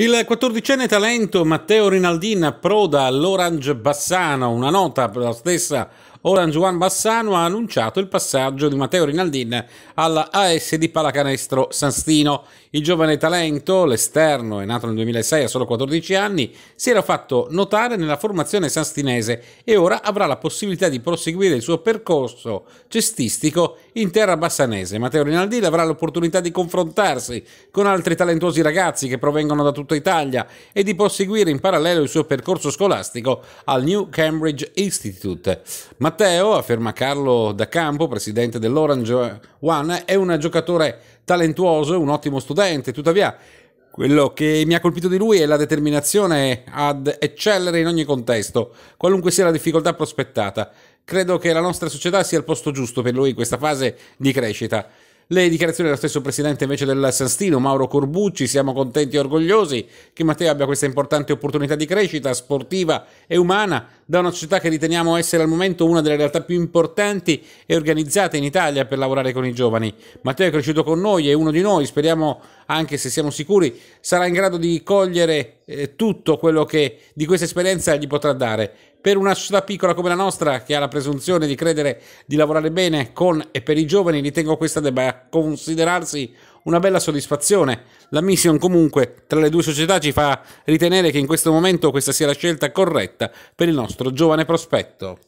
Il 14enne talento Matteo Rinaldin approda all'Orange Bassano, una nota per la stessa Orange Juan Bassano ha annunciato il passaggio di Matteo Rinaldin alla AS di Pallacanestro Sanstino. Il giovane talento, l'esterno, è nato nel 2006 a solo 14 anni, si era fatto notare nella formazione sanstinese e ora avrà la possibilità di proseguire il suo percorso cestistico in terra bassanese. Matteo Rinaldin avrà l'opportunità di confrontarsi con altri talentuosi ragazzi che provengono da tutta Italia e di proseguire in parallelo il suo percorso scolastico al New Cambridge Institute. Ma Matteo, afferma Carlo Da Campo, presidente dell'Orange One, è un giocatore talentuoso, è un ottimo studente, tuttavia quello che mi ha colpito di lui è la determinazione ad eccellere in ogni contesto, qualunque sia la difficoltà prospettata. Credo che la nostra società sia il posto giusto per lui in questa fase di crescita. Le dichiarazioni dello stesso presidente invece del Sanstino, Mauro Corbucci, siamo contenti e orgogliosi che Matteo abbia questa importante opportunità di crescita sportiva e umana da una società che riteniamo essere al momento una delle realtà più importanti e organizzate in Italia per lavorare con i giovani. Matteo è cresciuto con noi, è uno di noi, speriamo anche se siamo sicuri sarà in grado di cogliere eh, tutto quello che di questa esperienza gli potrà dare. Per una società piccola come la nostra, che ha la presunzione di credere di lavorare bene con e per i giovani, ritengo questa debba considerarsi una bella soddisfazione. La mission comunque tra le due società ci fa ritenere che in questo momento questa sia la scelta corretta per il nostro giovane prospetto.